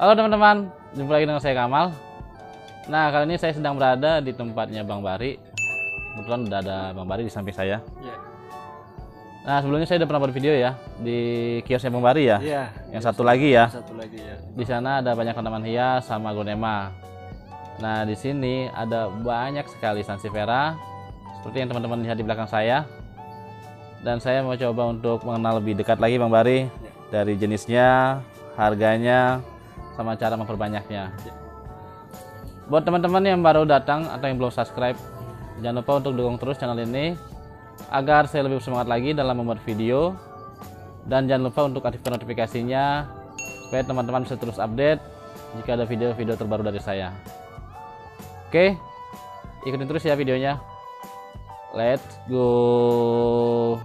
Halo teman-teman, jumpa lagi dengan saya Kamal. Nah, kali ini saya sedang berada di tempatnya Bang Bari. Kebetulan udah ada Bang Bari di samping saya. Iya. Nah, sebelumnya saya udah pernah buat video ya di kiosnya Bang Bari ya. Iya. yang satu lagi ya. Satu lagi ya. Di sana ada banyak tanaman hias sama gonema. Nah, di sini ada banyak sekali sansevera seperti yang teman-teman lihat di belakang saya. Dan saya mau coba untuk mengenal lebih dekat lagi Bang Bari iya. dari jenisnya, harganya, sama cara memperbanyaknya buat teman-teman yang baru datang atau yang belum subscribe jangan lupa untuk dukung terus channel ini agar saya lebih semangat lagi dalam membuat video dan jangan lupa untuk aktifkan notifikasinya supaya teman-teman bisa terus update jika ada video-video terbaru dari saya oke ikutin terus ya videonya let's go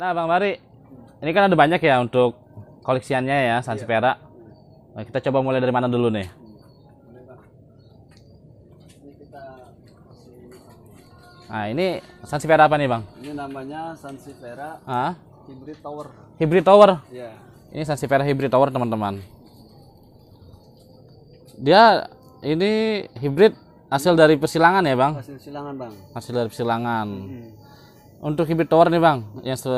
Nah, Bang Bari, ini kan ada banyak ya untuk koleksiannya ya Sansevera. Iya. Nah, kita coba mulai dari mana dulu nih? Nah, ini Sansevera apa nih, Bang? Ini namanya Sansevera. ah? Hybrid Tower. Hybrid Tower? Iya. Yeah. Ini Sansevera Hybrid Tower, teman-teman. Dia ini hybrid hasil dari persilangan ya, Bang? Hasil silangan, Bang. Hasil dari persilangan. Hmm. Untuk hibrid tower nih bang, yang se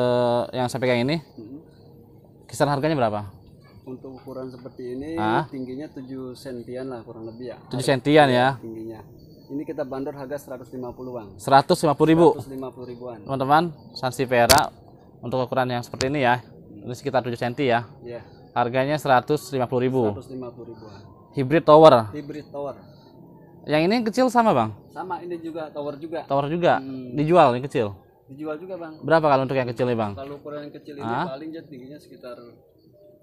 yang saya pegang ini, kisaran harganya berapa? Untuk ukuran seperti ini ah? tingginya 7 sentian lah kurang lebih ya. 7 sentian ya. Iya, tingginya. Ini kita bandor harga 150 bang. 150 ribu. 150 ribuan. Teman-teman, sanksi pera untuk ukuran yang seperti ini ya, ini sekitar 7 senti ya. Yeah. Harganya 150 ribu. 150 ribuan. Hybrid tower. Hybrid tower. Yang ini yang kecil sama bang? Sama, ini juga tower juga. Tower juga. Hmm. Dijual yang kecil. Dijual juga bang. Berapa kalau untuk yang kecil nih bang? Kalau ukuran yang kecil ini ah? paling jadi tingginya sekitar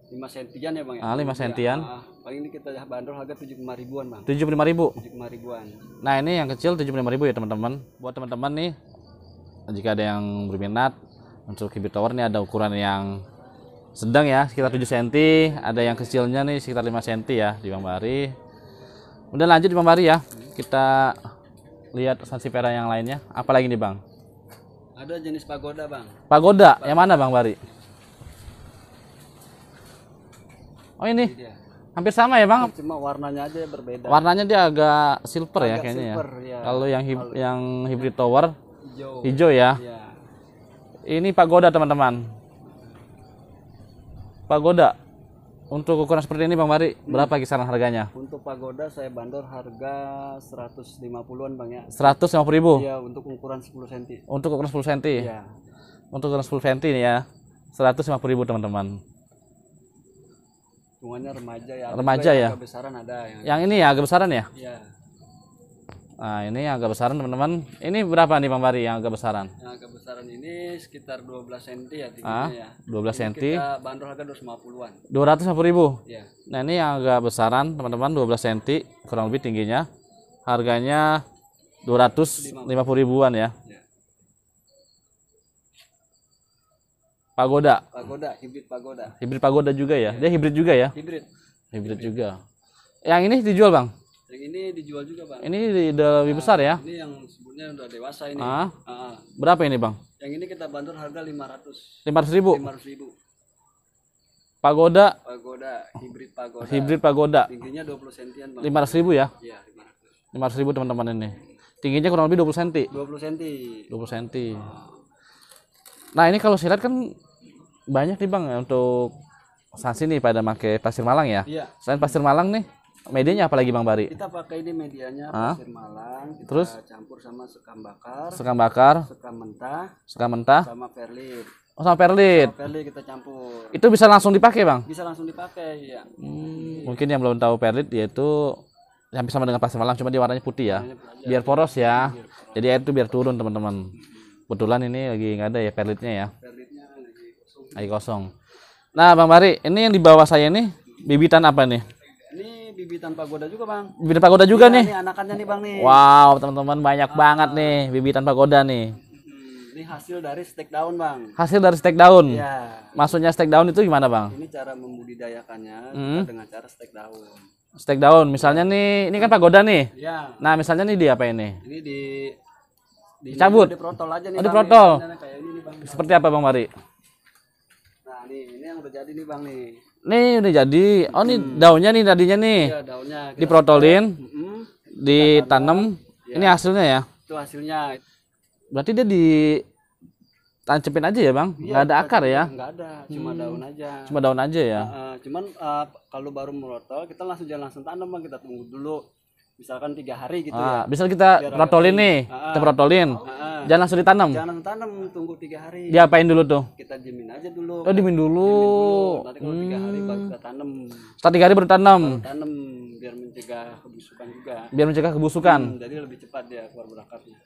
5 sentian ya bang ya? Ah, 5 iya, sentian. Ah, paling ini kita bandrol harga 75 ribuan bang. 75 ribu? 75 ribuan. Nah ini yang kecil 75 ribu ya teman-teman. Buat teman-teman nih, jika ada yang berminat untuk kibit tower ini ada ukuran yang sedang ya sekitar 7 cm ada yang kecilnya nih sekitar 5 cm ya di Bang Bari udah lanjut di Bang Bari ya kita lihat pera yang lainnya apalagi nih Bang ada jenis pagoda, Bang. Pagoda, pagoda. yang mana, Bang Bari? Oh, ini. ini Hampir sama ya, Bang? Cuma warnanya aja berbeda. Warnanya dia agak silver ya, agak ya kayaknya ya. Iya. Kalau yang hib Lalu. yang hybrid tower hijau, hijau ya. ya. Ini pagoda, teman-teman. Pagoda. Untuk ukuran seperti ini Bang Mari, berapa hmm. kisaran harganya? Untuk pagoda saya bandor harga 150-an Bang ya. 150 ribu? Iya, untuk ukuran 10 cm. Untuk ukuran 10 cm? Iya. Untuk ukuran 10 cm ini ya, 150 ribu teman-teman. Semuanya remaja ya. Remaja ya? Agak besaran ada. Yang, yang ini ya, agak besaran ya? Iya. Nah, ini yang agak besaran teman-teman. Ini berapa nih Bang Bari yang agak besaran? Yang agak besaran ini sekitar 12 cm ya tingginya ah, ya. 12 ini cm. Kita bandrol harga 250-an. 250 ribu? Ya. Nah, ini yang agak besaran teman-teman 12 cm kurang lebih tingginya. Harganya 250 ribuan ya. ya. Pagoda. Pagoda, hibrid pagoda. Hibrid pagoda juga ya. ya. Dia hibrid juga ya? Hibrid. Hibrid, hibrid. juga. Yang ini dijual, Bang? Yang ini dijual juga bang. Ini di, lebih nah, besar ya? Ini yang sebutnya udah dewasa ini. Ah. ah. Berapa ini bang? Yang ini kita bantu harga 500. ratus ribu? 500 ribu. Pagoda. Pagoda, hibrid pagoda. Hibrid pagoda. Tingginya 20 sentian bang. 500 ribu ya? Iya. 500 ribu teman-teman ini. Tingginya kurang lebih 20 senti. 20 senti. 20 senti. Nah ini kalau silat kan banyak nih bang untuk sanksi nih pada pakai pasir malang ya. Iya. Selain pasir malang nih, medianya lagi Bang Bari? Kita pakai ini medianya Hah? pasir malang, kita terus campur sama sekam bakar, sekam bakar, sekam mentah, sekam mentah, sama perlit. Oh sama perlit. Sama perlit kita campur. Itu bisa langsung dipakai bang? Bisa langsung dipakai ya. Hmm, mungkin yang belum tahu perlit yaitu hampir sama dengan pasir malang cuma dia warnanya putih ya. Biar poros ya. Jadi air itu biar turun teman-teman. Kebetulan ini lagi nggak ada ya perlitnya ya. Perlitnya lagi kosong. Lagi kosong. Nah bang Bari, ini yang di bawah saya ini bibitan apa nih? bibitan pagoda juga, Bang. Bibitan pagoda juga ya, nih. Ini anakannya nih, Bang nih. Wow, teman-teman banyak ah. banget nih bibitan pagoda nih. Hmm, ini hasil dari stek daun, Bang. Hasil dari stek daun. Iya. Maksudnya stek daun itu gimana, Bang? Ini cara membudidayakannya hmm. dengan cara stek daun. Stek daun, misalnya nih, ini kan pagoda nih. Iya. Nah, misalnya nih di apa ini? Ini di dicabut. Di protol aja nih. Oh, di protol. Seperti apa, Bang Mari? Nah, nih, ini yang udah jadi nih, Bang nih. Nih udah jadi. Oh ini hmm. daunnya nih tadinya nih. Iya, daunnya. Diprotolin, mm-hmm. ditanam. Ya. Ini hasilnya ya. Itu hasilnya. Berarti dia di tancepin aja ya bang? Iya, Gak ada akar ya? Gak ada, cuma hmm. daun aja. Cuma daun aja ya. Uh, cuman uh, kalau baru merotol kita langsung jangan langsung tanam bang, kita tunggu dulu misalkan tiga hari gitu ah, ya misal kita ratolin rotolin nih ah, kita rotolin ah, ah. jangan langsung ditanam jangan tanam tunggu tiga hari diapain dulu tuh kita dimin aja dulu oh dimin dulu, dimin dulu. nanti kalau tiga hari baru kita hmm. tanam setelah tiga hari baru tanam tanam biar mencegah kebusukan juga biar mencegah kebusukan hmm, jadi lebih cepat dia keluar berakarnya.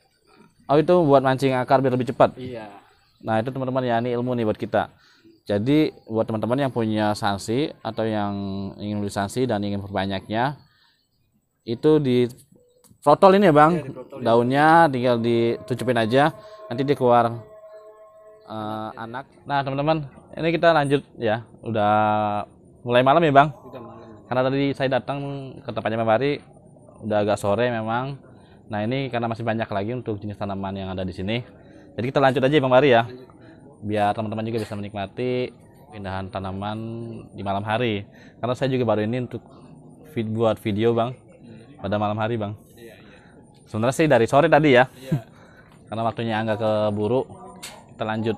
oh itu buat mancing akar biar lebih cepat iya nah itu teman-teman ya ini ilmu nih buat kita jadi buat teman-teman yang punya sanksi atau yang ingin beli sanksi dan ingin perbanyaknya itu di protol ini ya bang ya, daunnya tinggal ditucupin aja nanti dia keluar uh, anak nah teman-teman ini kita lanjut ya udah mulai malam ya bang malam. karena tadi saya datang ke tempatnya Mari udah agak sore memang nah ini karena masih banyak lagi untuk jenis tanaman yang ada di sini jadi kita lanjut aja ya bang Mari ya biar teman-teman juga bisa menikmati pindahan tanaman di malam hari karena saya juga baru ini untuk feed buat video bang pada malam hari bang iya, iya. sebenarnya sih dari sore tadi ya iya. karena waktunya nggak keburu kita lanjut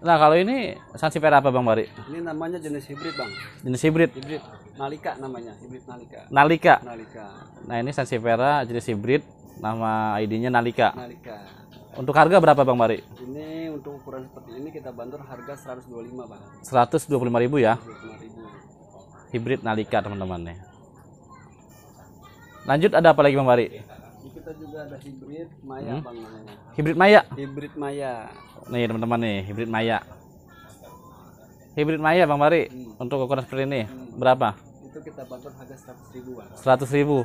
nah kalau ini sanksi sansifera apa bang Bari? ini namanya jenis hibrid bang jenis hibrid? hibrid nalika namanya hibrid nalika nalika? nalika nah ini sanksi pera jenis hibrid nama ID-nya nalika nalika untuk harga berapa bang Bari? ini untuk ukuran seperti ini kita bantu harga 125 bang 125 ribu ya? 125 ribu hibrid nalika teman-teman nih Lanjut ada apa lagi Bang Bari? Kita juga ada hibrid maya hmm? Bang Hibrid maya. Hibrid maya. Nih teman-teman nih, hibrid maya. Hibrid maya Bang Bari hmm. untuk ukuran seperti ini hmm. berapa? Itu kita bantu harga 100 ribu. seratus 100 ribu.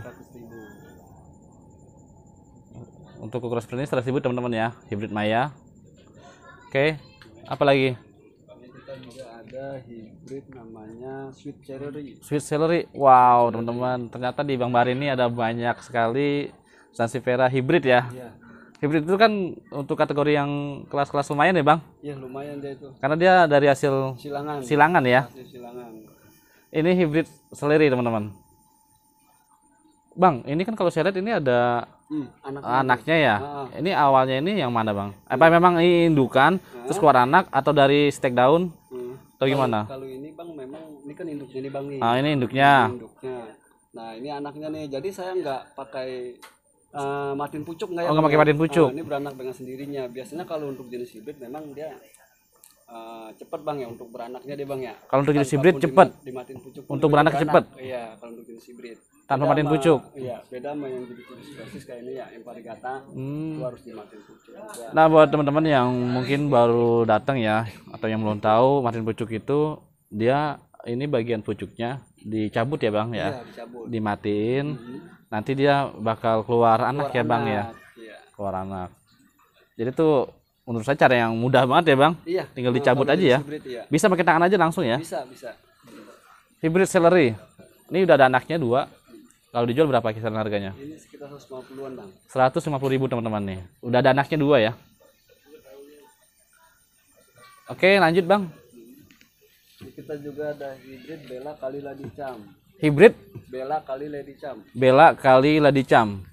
Untuk ukuran seperti ini 100 ribu teman-teman ya, hibrid maya. Oke, okay. apa lagi? ada hybrid namanya sweet celery. Sweet celery. Wow, teman-teman. Ternyata di Bang Bari ini ada banyak sekali sansifera hybrid ya. Iya. Hybrid itu kan untuk kategori yang kelas-kelas lumayan ya, Bang? Iya, lumayan dia itu. Karena dia dari hasil silangan. Silangan ya. Hasil silangan. Ini hybrid celery, teman-teman. Bang, ini kan kalau saya lihat ini ada Hmm, anak anaknya ya. Ah. Ini awalnya ini yang mana, Bang? Apa hmm. memang ini indukan ah. terus keluar anak atau dari stek daun? atau gimana? Kalau ini bang memang ini kan induknya nih bang nih. Ah ini induknya. Ini induknya. Nah ini anaknya nih. Jadi saya nggak pakai uh, matin pucuk nggak ya? Oh, nggak pakai ya? matin pucuk. Nah, ini beranak dengan sendirinya. Biasanya kalau untuk jenis hibrid memang dia Uh, eh, cepat bang ya untuk beranaknya dia bang ya. Kalau untuk jenis hibrid cepat. matin pucuk. Untuk beranak cepet Iya, kalau untuk jenis hibrid. Tanpa matin pucuk. Iya, beda sama yang jenis spesies kayak ini ya, yang emparigata hmm. itu harus dimatin pucuk. Ya. Nah, buat teman-teman yang mungkin baru datang ya, atau yang belum tahu Martin Pucuk itu dia ini bagian pucuknya dicabut ya bang ya, ya dicabut. dimatiin hmm. nanti dia bakal keluar, keluar anak ya bang ya? ya keluar anak jadi tuh menurut saya cara yang mudah banget ya bang iya, tinggal dicabut aja ya Hybrid, ya bisa pakai tangan aja langsung ya bisa bisa hybrid celery ini udah ada anaknya dua kalau dijual berapa kisaran harganya? Ini sekitar 150-an bang. 150 ribu teman-teman nih. Udah ada anaknya dua ya? Oke, lanjut Bang. Kita juga ada hybrid Bella kali Lady Cam. Hybrid Bella kali Lady Cam. Bella kali Lady Cam.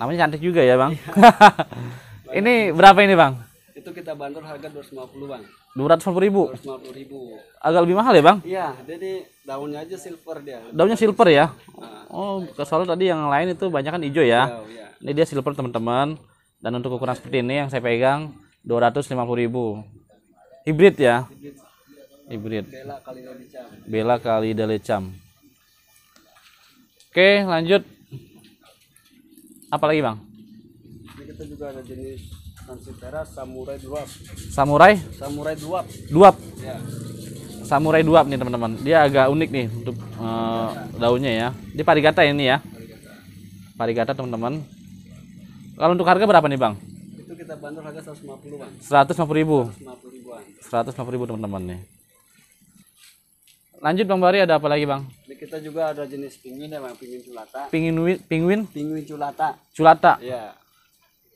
Namanya cantik juga ya, Bang. Iya. ini berapa ini, Bang? Itu kita bandrol harga 250, Bang. 250 ribu. 250 ribu. Agak lebih mahal ya, Bang? Iya, jadi daunnya aja silver dia. Daunnya silver ya? Nah. Oh, soalnya tadi yang lain itu banyak kan hijau ya. Iya, ya. Ini dia silver, teman-teman. Dan untuk ukuran seperti ini yang saya pegang 250.000. hibrid ya hibrid Bela kali Dalecam oke lanjut apa lagi bang ini kita juga ada jenis Samurai Duap Samurai Samurai Duap Duap ya. Samurai Duap nih teman-teman dia agak unik nih untuk uh, daunnya ya dia parigata ini ya parigata, parigata teman-teman kalau untuk harga berapa nih bang kita bandrol harga 150-an. 150 ribu. 150 150 ribu teman-teman nih. Lanjut Bang Bari ada apa lagi Bang? Ini kita juga ada jenis pingin ya Bang, pingin culata. Penguin penguin? Pingin culata. Culata. Iya.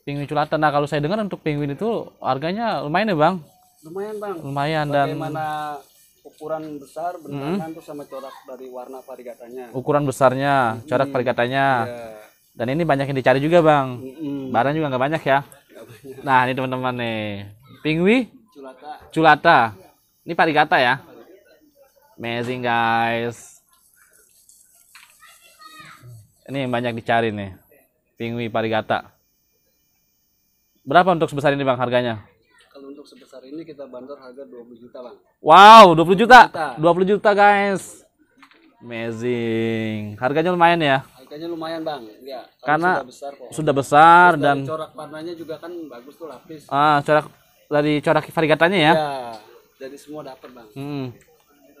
Pingin culata. Nah, kalau saya dengar untuk pingin itu harganya lumayan ya Bang? Lumayan Bang. Lumayan Bagaimana dan Bagaimana ukuran besar bentangan hmm. tuh sama corak dari warna parigatanya ukuran besarnya corak hmm. parigatanya iya. dan ini banyak yang dicari juga bang hmm. barang juga nggak banyak ya Nah, ini teman-teman nih. Pingwi? Culata. Culata. Ini parigata ya. Amazing guys. Ini yang banyak dicari nih. Pingwi parigata. Berapa untuk sebesar ini Bang harganya? Kalau untuk sebesar ini kita bandor harga 20 juta Bang. Wow, 20 juta. 20 juta, 20 juta guys. Amazing. Harganya lumayan ya kayaknya lumayan bang, ya. Karena sudah besar, kok. sudah besar dari dan corak warnanya juga kan bagus tuh lapis. Ah, corak dari corak varigatanya ya? Ya, dari semua dapat bang. Hmm.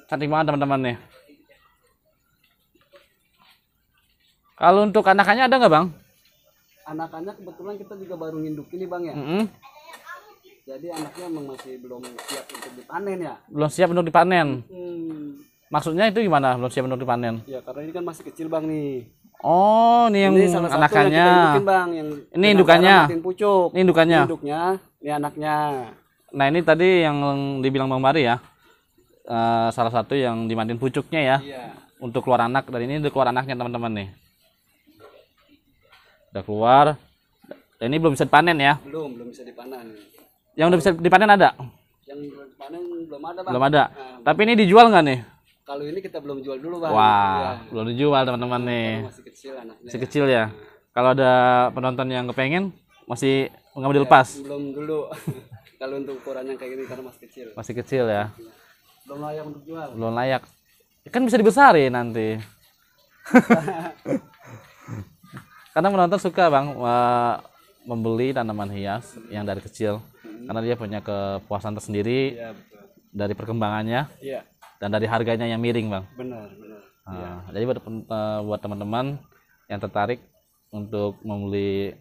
Cantik banget teman-teman nih. Kalau untuk anakannya ada nggak bang? Anakannya kebetulan kita juga baru induk ini bang ya. Mm -hmm. Jadi anaknya memang masih belum siap untuk dipanen ya? Belum siap untuk dipanen. Hmm. Maksudnya itu gimana belum siap untuk dipanen? Ya karena ini kan masih kecil bang nih. Oh, ini yang ini anakannya. Yang indukin, bang, yang ini indukannya. Pucuk. Ini indukannya. Ini induknya, ini anaknya. Nah, ini tadi yang dibilang Bang Mari ya. Uh, salah satu yang dimandiin pucuknya ya. Iya. Untuk keluar anak dan ini udah keluar anaknya teman-teman nih. Udah keluar. Dan ini belum bisa dipanen ya. Belum, belum bisa dipanen. Yang udah bisa dipanen ada? Yang dipanen belum ada, Bang. Belum ada. Nah, Tapi ini dijual nggak nih? kalau ini kita belum jual dulu bang wah ya. belum dijual teman-teman nih masih kecil anaknya masih kecil ya kalau ada penonton yang kepengen masih nggak ya, dilepas belum dulu kalau untuk ukuran yang kayak gini karena masih kecil masih kecil ya belum layak untuk jual belum layak kan bisa dibesarin nanti karena penonton suka bang membeli tanaman hias yang dari kecil hmm. karena dia punya kepuasan tersendiri ya, betul. dari perkembangannya iya dan dari harganya yang miring bang benar benar nah, ya. jadi buat uh, teman-teman yang tertarik untuk membeli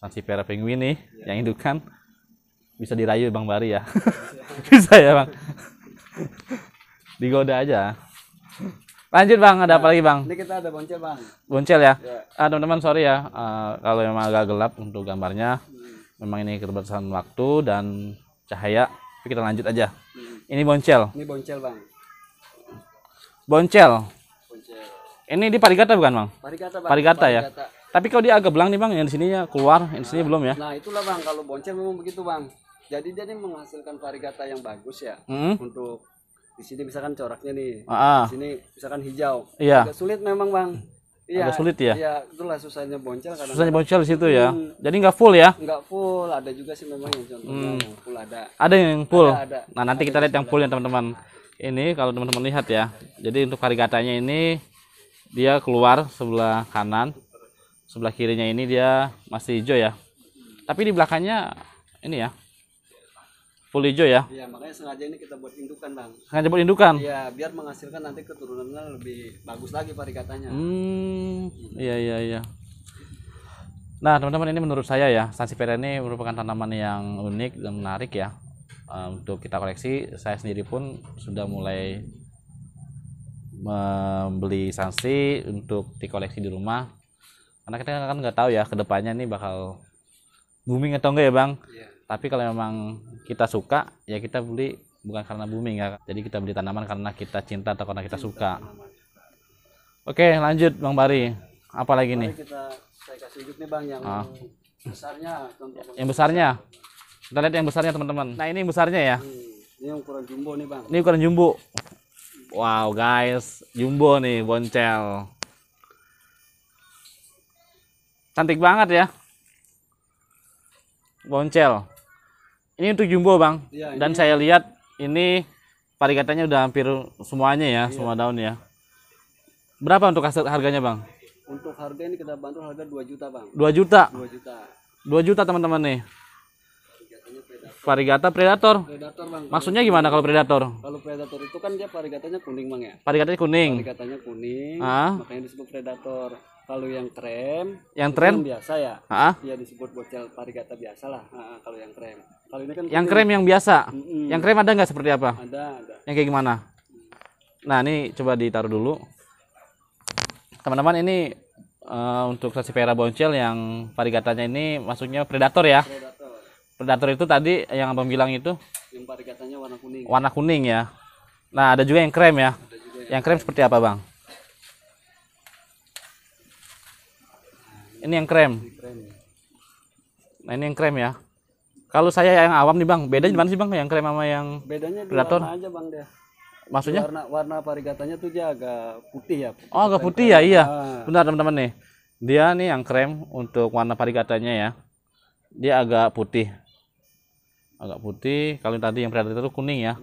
sanksi pera penguin nih ya. yang indukan bisa dirayu bang Bari ya bisa ya bang digoda aja lanjut bang ada nah, apa lagi bang ini kita ada boncel bang boncel ya, ya. ah teman-teman sorry ya uh, kalau memang agak gelap untuk gambarnya hmm. memang ini keterbatasan waktu dan cahaya tapi kita lanjut aja hmm. ini boncel ini boncel bang Boncel. Boncel. Ini di Parigata bukan, Bang? Parigata, Bang. Parigata, Parigata ya. Parigata. Tapi kalau dia agak belang nih, Bang, yang di sininya keluar, yang di sini belum ya. Nah, itulah, Bang, kalau Boncel memang begitu, Bang. Jadi dia ini menghasilkan Parigata yang bagus ya hmm? untuk di sini misalkan coraknya nih. Ah. ah. Di sini misalkan hijau. Iya. Agak sulit memang, Bang. Iya, agak sulit ya. Iya, itulah susahnya boncel kadang. Susahnya boncel di situ ya. Hmm. Jadi nggak full ya? Nggak full, ada juga sih memang yang contohnya hmm. yang full ada. Ada yang full. Ada, ada. Nah, nanti ada kita lihat yang full ya, teman-teman. Nah ini kalau teman-teman lihat ya jadi untuk karigatanya ini dia keluar sebelah kanan sebelah kirinya ini dia masih hijau ya tapi di belakangnya ini ya full hijau ya iya makanya sengaja ini kita buat indukan bang sengaja buat indukan iya biar menghasilkan nanti keturunannya lebih bagus lagi parigatanya hmm iya iya iya nah teman-teman ini menurut saya ya sansifera ini merupakan tanaman yang unik dan menarik ya uh, untuk kita koleksi saya sendiri pun sudah mulai membeli sanksi untuk dikoleksi di rumah karena kita kan nggak tahu ya kedepannya ini bakal booming atau enggak ya bang yeah. tapi kalau memang kita suka ya kita beli bukan karena booming ya jadi kita beli tanaman karena kita cinta atau karena kita suka oke lanjut bang Bari apa lagi nih kita saya kasih nih bang yang ah. besarnya yang besarnya kita lihat yang besarnya teman-teman. Nah ini yang besarnya ya. ini yang ukuran jumbo nih bang. Ini ukuran jumbo. Wow guys, jumbo nih boncel. Cantik banget ya. Boncel. Ini untuk jumbo bang. Ya, Dan saya lihat ini parikatannya udah hampir semuanya ya, iya. semua daun ya. Berapa untuk harganya, Bang? Untuk harga ini kita bantu harga 2 juta, Bang. 2 juta. 2 juta. 2 juta teman-teman nih. Varigata predator. Predator bang. Maksudnya gimana kalau predator? Kalau predator itu kan dia varigatanya kuning bang ya. Varigatanya kuning. Varigatanya kuning. Ah. Makanya disebut predator. Kalau yang krem. Yang krem kan biasa ya. Ah. Ya disebut bocel varigata biasa lah. Ah, kalau yang krem. Kalau ini kan. Yang krem yang biasa. Mm -mm. Yang krem ada nggak seperti apa? Ada ada. Yang kayak gimana? Nah ini coba ditaruh dulu. Teman-teman ini uh, untuk pera bocel yang varigatanya ini maksudnya predator ya. Predator predator itu tadi yang abang bilang itu yang pada katanya warna kuning warna kuning ya nah ada juga yang krem ya yang, yang krem seperti apa bang ini yang krem ya. nah ini yang krem ya kalau saya yang awam nih bang bedanya gimana sih bang yang krem sama yang bedanya predator aja bang dia maksudnya warna warna parigatanya tuh dia agak putih ya putih oh agak putih ya, krem. ya iya ah. benar teman-teman nih dia nih yang krem untuk warna parigatanya ya dia agak putih agak putih kalau yang tadi yang predator itu kuning ya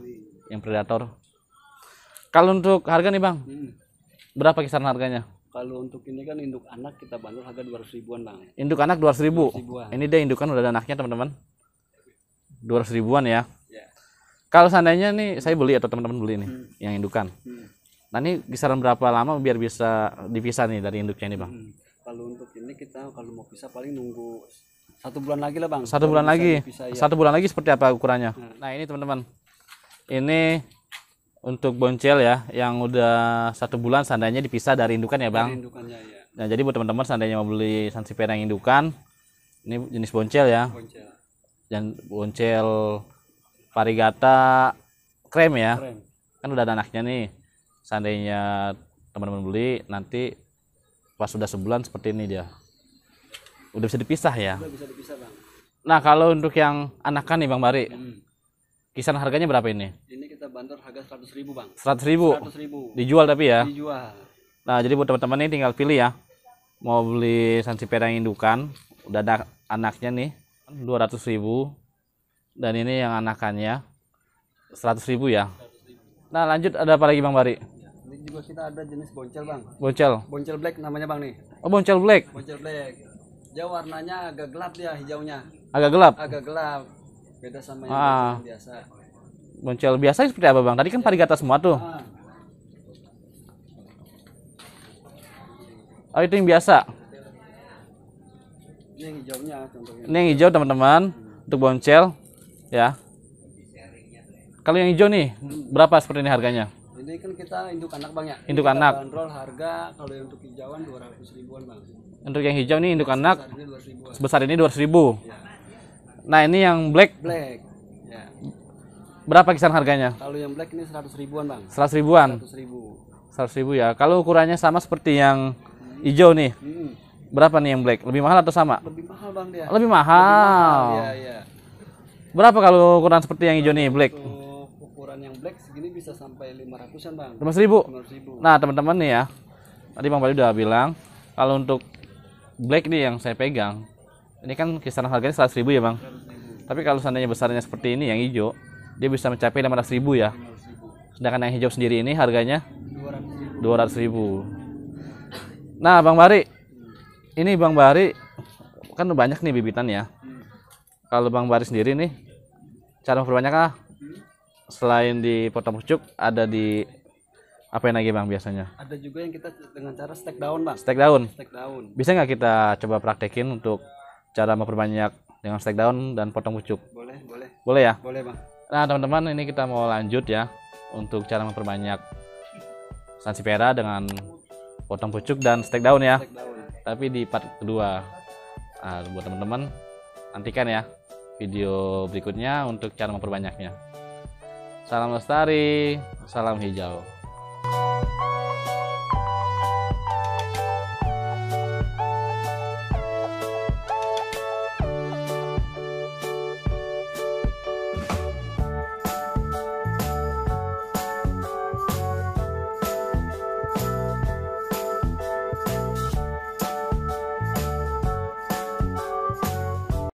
yang predator kalau untuk harga nih bang hmm. berapa kisaran harganya kalau untuk ini kan induk anak kita bandul harga dua ratus ribuan bang induk anak dua ratus ribu ribuan. ini dia indukan udah ada anaknya teman-teman dua ratus ribuan ya. ya kalau seandainya nih saya beli atau teman-teman beli nih hmm. yang indukan hmm. nah ini kisaran berapa lama biar bisa dipisah nih dari induknya ini bang hmm. kalau untuk ini kita kalau mau pisah paling nunggu satu bulan lagi lah bang satu bulan lagi bisa, ya. satu bulan lagi seperti apa ukurannya nah. nah, ini teman-teman ini untuk boncel ya yang udah satu bulan seandainya dipisah dari indukan ya bang ya. nah jadi buat teman-teman seandainya mau beli sansipera yang indukan ini jenis boncel ya boncel. dan boncel parigata krem ya krem. kan udah ada anaknya nih seandainya teman-teman beli nanti pas sudah sebulan seperti ini dia udah bisa dipisah ya udah bisa dipisah bang nah kalau untuk yang anakan nih bang Bari hmm. kisaran harganya berapa ini ini kita bandar harga seratus ribu bang seratus ribu. 100 ribu dijual tapi ya dijual nah jadi buat teman-teman nih tinggal pilih ya mau beli sansi perang indukan udah ada anaknya nih 200 ribu dan ini yang anakannya 100 ribu ya nah lanjut ada apa lagi Bang Bari ya, ini juga kita ada jenis boncel Bang boncel boncel black namanya Bang nih oh boncel black boncel black dia warnanya agak gelap ya hijaunya agak gelap agak gelap beda sama yang ah. biasa boncel biasa seperti apa bang tadi kan parigata semua tuh ah. oh itu yang biasa ini yang hijaunya contohnya ini yang hijau teman-teman hmm. untuk boncel ya kalau yang hijau nih berapa seperti ini harganya ini kan kita induk anak banyak. ya. Induk kita anak. Bandrol harga kalau yang untuk hijauan 200 ribuan bang. Untuk yang hijau nih induk anak sebesar ini 200 ribu. Ya. Nah ini yang black. Black. Ya. Berapa kisaran harganya? Kalau yang black ini seratus ribuan bang. Seratus ribuan. Seratus ribu. 100 ribu ya. Kalau ukurannya sama seperti yang hmm. hijau nih. Hmm. Berapa nih yang black? Lebih mahal atau sama? Lebih mahal bang dia. Lebih mahal. Lebih mahal. Ya, ya. Berapa kalau ukuran seperti yang hijau nih black? bisa sampai 500-an, Bang. 500 ribu. ribu. Nah, teman-teman nih ya. Tadi Bang Bali udah bilang kalau untuk black nih yang saya pegang, ini kan kisaran harganya 100 ribu ya, Bang. Ribu. Tapi kalau seandainya besarnya seperti ini yang hijau, dia bisa mencapai 500 ribu ya. Sedangkan yang hijau sendiri ini harganya 200 ribu. ribu. Nah, Bang Bari, hmm. ini Bang Bari kan banyak nih bibitan ya. Hmm. Kalau Bang Bari sendiri nih, cara memperbanyaknya selain di potong pucuk ada di apa yang lagi bang biasanya? Ada juga yang kita dengan cara stack daun bang. Stack daun. Stack daun. Bisa nggak kita coba praktekin untuk cara memperbanyak dengan stack daun dan potong pucuk? Boleh, boleh. Boleh ya? Boleh bang. Nah teman-teman ini kita mau lanjut ya untuk cara memperbanyak sansevera dengan potong pucuk dan stack daun ya. Stack daun. Tapi di part kedua. Nah, buat teman-teman nantikan ya video berikutnya untuk cara memperbanyaknya. Salam lestari, salam hijau.